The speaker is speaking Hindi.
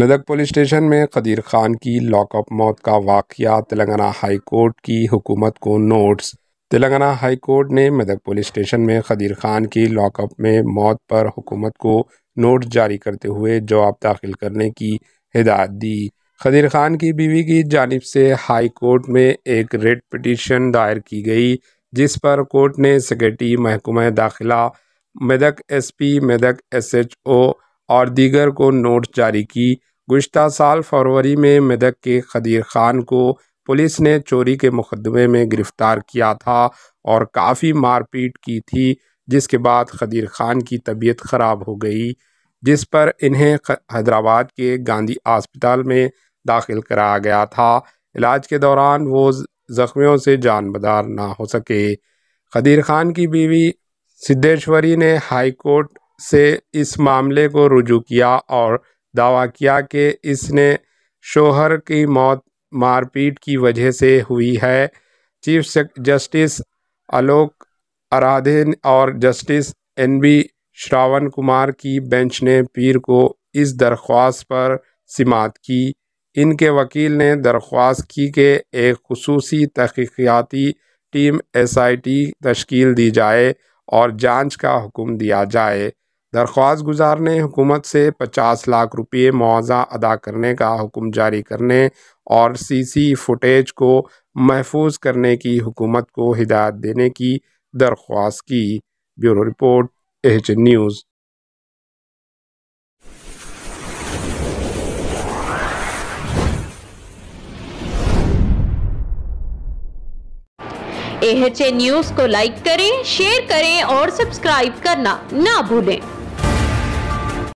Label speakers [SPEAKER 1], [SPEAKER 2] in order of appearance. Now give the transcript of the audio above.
[SPEAKER 1] मेदक पुलिस स्टेशन में कदीर खान की लॉकअप मौत का वाक़ तेलंगाना हाई कोर्ट की हुकूमत को नोट्स तेलंगाना हाई कोर्ट ने मेदक पुलिस स्टेशन में कदीर खान की लॉकअप में मौत पर हुकूमत को नोट जारी करते हुए जवाब दाखिल करने की हिदायत दी खदीर खान की बीवी की जानब से हाई कोर्ट में एक रेड पटिशन दायर की गई जिस पर कोर्ट ने सेक्रेटरी महकुमा दाखिला मेदक एसपी मेदक एसएचओ और दीगर को नोट जारी की गुज्त साल फरवरी में मेदक के खदीर खान को पुलिस ने चोरी के मुकदमे में गिरफ़्तार किया था और काफ़ी मारपीट की थी जिसके बाद खदीर खान की तबीयत ख़राब हो गई जिस पर इन्हें हैदराबाद के गांधी अस्पताल में दाखिल कराया गया था इलाज के दौरान वो ज़ख्मियों से जान बदार ना हो सके खदीर खान की बीवी सिद्धेश्वरी ने हाई कोर्ट से इस मामले को रुजू किया और दावा किया कि इसने शोहर की मौत मारपीट की वजह से हुई है चीफ जस्टिस आलोक आराधे और justice N B Shravan Kumar की बेंच ने पीर को इस दरख्वास्त पर समात की इनके वकील ने दरख्वास्त की कि एक खसूस तहक़ियाती टीम एस आई टी तश्कील दी जाए और जांच का हुक्म दिया जाए दरख्वास्त गुजार ने हुकूमत से पचास लाख रुपये मुआवजा अदा करने का हुक्म जारी करने और सी सी फुटेज को महफूज करने की हुकूमत को हिदायत देने की दरख्वास्त की bureau report H news news को लाइक करें शेयर करें और सब्सक्राइब करना ना भूलें